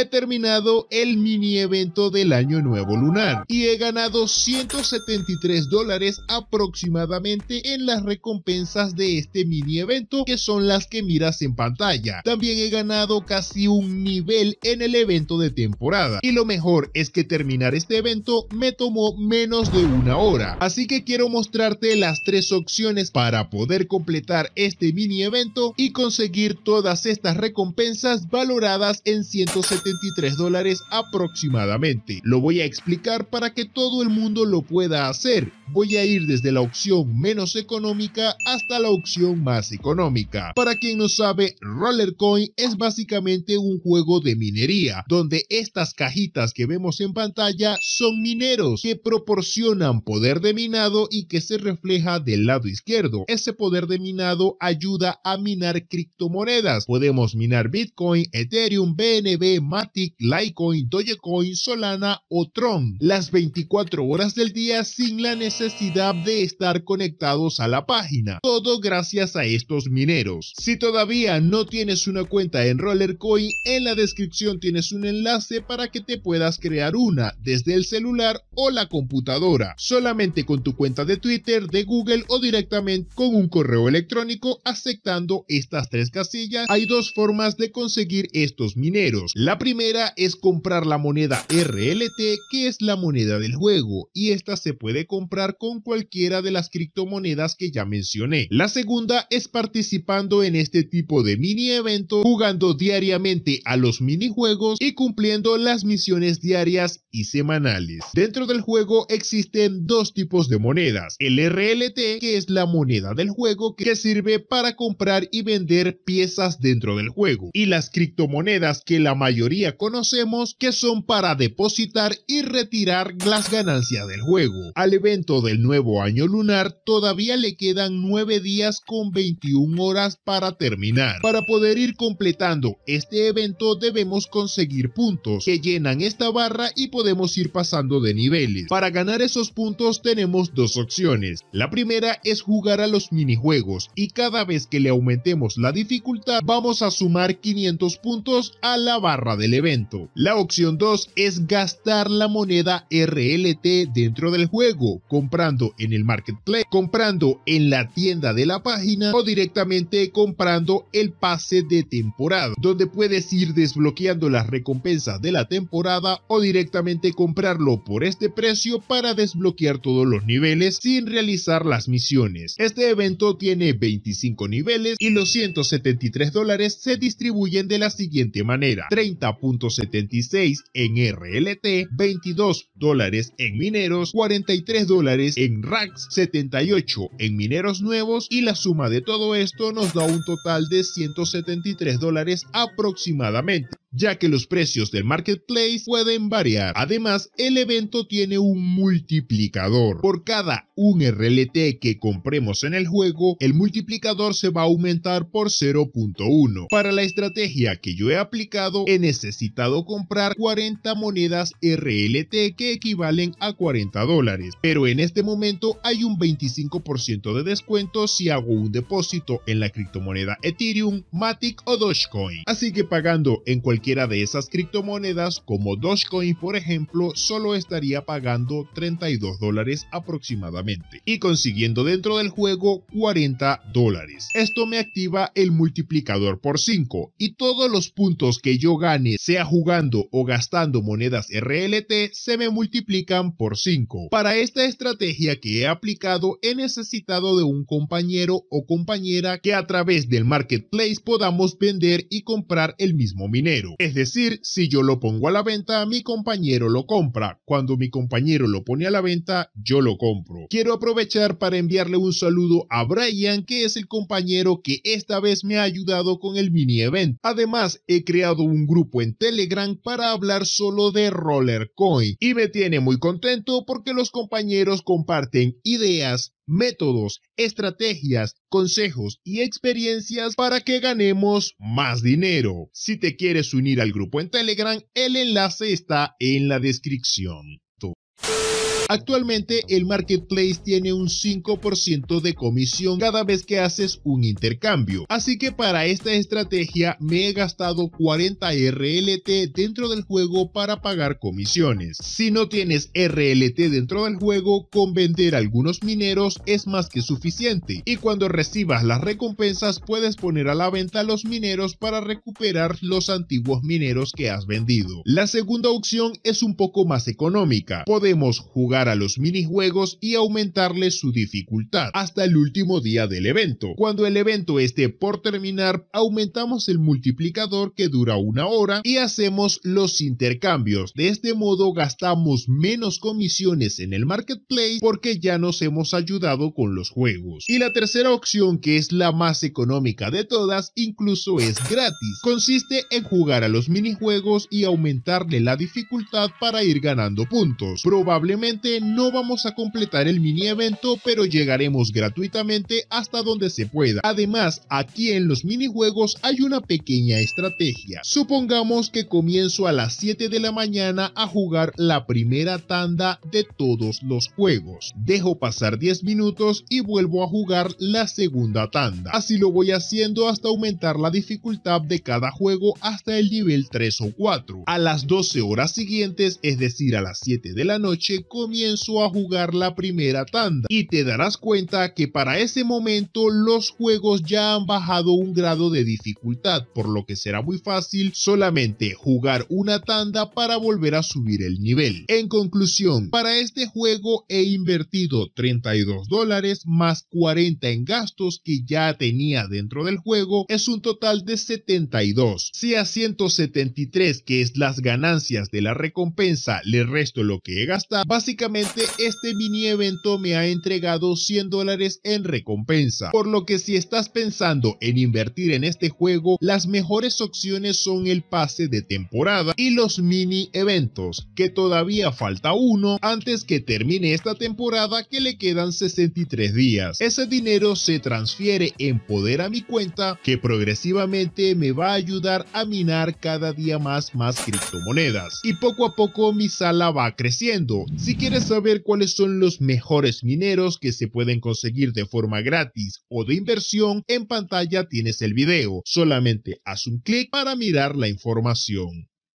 he terminado el mini evento del año nuevo lunar y he ganado 173 dólares aproximadamente en las recompensas de este mini evento que son las que miras en pantalla. También he ganado casi un nivel en el evento de temporada y lo mejor es que terminar este evento me tomó menos de una hora. Así que quiero mostrarte las tres opciones para poder completar este mini evento y conseguir todas estas recompensas valoradas en 170 73 dólares aproximadamente. Lo voy a explicar para que todo el mundo lo pueda hacer. Voy a ir desde la opción menos económica hasta la opción más económica. Para quien no sabe, Rollercoin es básicamente un juego de minería, donde estas cajitas que vemos en pantalla son mineros que proporcionan poder de minado y que se refleja del lado izquierdo. Ese poder de minado ayuda a minar criptomonedas. Podemos minar Bitcoin, Ethereum, BNB, Matic, Litecoin, Dogecoin, Solana o Tron las 24 horas del día sin la necesidad de estar conectados a la página. Todo gracias a estos mineros. Si todavía no tienes una cuenta en Rollercoin, en la descripción tienes un enlace para que te puedas crear una desde el celular o la computadora, solamente con tu cuenta de Twitter, de Google o directamente con un correo electrónico aceptando estas tres casillas. Hay dos formas de conseguir estos mineros. La la primera es comprar la moneda RLT, que es la moneda del juego, y esta se puede comprar con cualquiera de las criptomonedas que ya mencioné. La segunda es participando en este tipo de mini evento jugando diariamente a los minijuegos y cumpliendo las misiones diarias semanales. Dentro del juego existen dos tipos de monedas, el RLT que es la moneda del juego que sirve para comprar y vender piezas dentro del juego y las criptomonedas que la mayoría conocemos que son para depositar y retirar las ganancias del juego. Al evento del nuevo año lunar todavía le quedan 9 días con 21 horas para terminar. Para poder ir completando este evento debemos conseguir puntos que llenan esta barra y podemos ir pasando de niveles. Para ganar esos puntos tenemos dos opciones. La primera es jugar a los minijuegos y cada vez que le aumentemos la dificultad vamos a sumar 500 puntos a la barra del evento. La opción 2 es gastar la moneda RLT dentro del juego, comprando en el marketplace, comprando en la tienda de la página o directamente comprando el pase de temporada, donde puedes ir desbloqueando las recompensas de la temporada o directamente comprarlo por este precio para desbloquear todos los niveles sin realizar las misiones. Este evento tiene 25 niveles y los 173 dólares se distribuyen de la siguiente manera. 30.76 en RLT, 22 dólares en mineros, 43 dólares en racks, 78 en mineros nuevos y la suma de todo esto nos da un total de 173 dólares aproximadamente, ya que los precios del marketplace pueden variar. Además, el evento tiene un multiplicador. Por cada un RLT que compremos en el juego, el multiplicador se va a aumentar por 0.1. Para la estrategia que yo he aplicado, he necesitado comprar 40 monedas RLT que equivalen a 40 dólares, pero en este momento hay un 25% de descuento si hago un depósito en la criptomoneda Ethereum, Matic o Dogecoin. Así que pagando en cualquiera de esas criptomonedas como Dogecoin por ejemplo, ejemplo, solo estaría pagando 32 dólares aproximadamente y consiguiendo dentro del juego 40 dólares. Esto me activa el multiplicador por 5 y todos los puntos que yo gane, sea jugando o gastando monedas RLT, se me multiplican por 5. Para esta estrategia que he aplicado he necesitado de un compañero o compañera que a través del marketplace podamos vender y comprar el mismo minero. Es decir, si yo lo pongo a la venta, mi compañero lo compra, cuando mi compañero lo pone a la venta, yo lo compro. Quiero aprovechar para enviarle un saludo a Brian, que es el compañero que esta vez me ha ayudado con el mini event. Además, he creado un grupo en Telegram para hablar solo de Rollercoin y me tiene muy contento porque los compañeros comparten ideas, métodos, estrategias, consejos y experiencias para que ganemos más dinero. Si te quieres unir al grupo en Telegram, el enlace está en la descripción. Actualmente el marketplace tiene un 5% de comisión cada vez que haces un intercambio, así que para esta estrategia me he gastado 40 RLT dentro del juego para pagar comisiones. Si no tienes RLT dentro del juego, con vender algunos mineros es más que suficiente y cuando recibas las recompensas puedes poner a la venta los mineros para recuperar los antiguos mineros que has vendido. La segunda opción es un poco más económica, podemos jugar a los minijuegos y aumentarle su dificultad hasta el último día del evento. Cuando el evento esté por terminar, aumentamos el multiplicador que dura una hora y hacemos los intercambios. De este modo gastamos menos comisiones en el marketplace porque ya nos hemos ayudado con los juegos. Y la tercera opción, que es la más económica de todas, incluso es gratis. Consiste en jugar a los minijuegos y aumentarle la dificultad para ir ganando puntos. Probablemente no vamos a completar el mini evento, pero llegaremos gratuitamente hasta donde se pueda. Además, aquí en los minijuegos hay una pequeña estrategia. Supongamos que comienzo a las 7 de la mañana a jugar la primera tanda de todos los juegos. Dejo pasar 10 minutos y vuelvo a jugar la segunda tanda. Así lo voy haciendo hasta aumentar la dificultad de cada juego hasta el nivel 3 o 4. A las 12 horas siguientes, es decir a las 7 de la noche, comienzo comienzo a jugar la primera tanda y te darás cuenta que para ese momento los juegos ya han bajado un grado de dificultad, por lo que será muy fácil solamente jugar una tanda para volver a subir el nivel. En conclusión, para este juego he invertido 32 dólares más 40 en gastos que ya tenía dentro del juego, es un total de 72. Si a 173 que es las ganancias de la recompensa le resto lo que he gastado, básicamente este mini evento me ha entregado 100 dólares en recompensa, por lo que si estás pensando en invertir en este juego, las mejores opciones son el pase de temporada y los mini eventos, que todavía falta uno antes que termine esta temporada que le quedan 63 días. Ese dinero se transfiere en poder a mi cuenta que progresivamente me va a ayudar a minar cada día más más criptomonedas y poco a poco mi sala va creciendo. Si quieres saber cuáles son los mejores mineros que se pueden conseguir de forma gratis o de inversión? En pantalla tienes el video. Solamente haz un clic para mirar la información.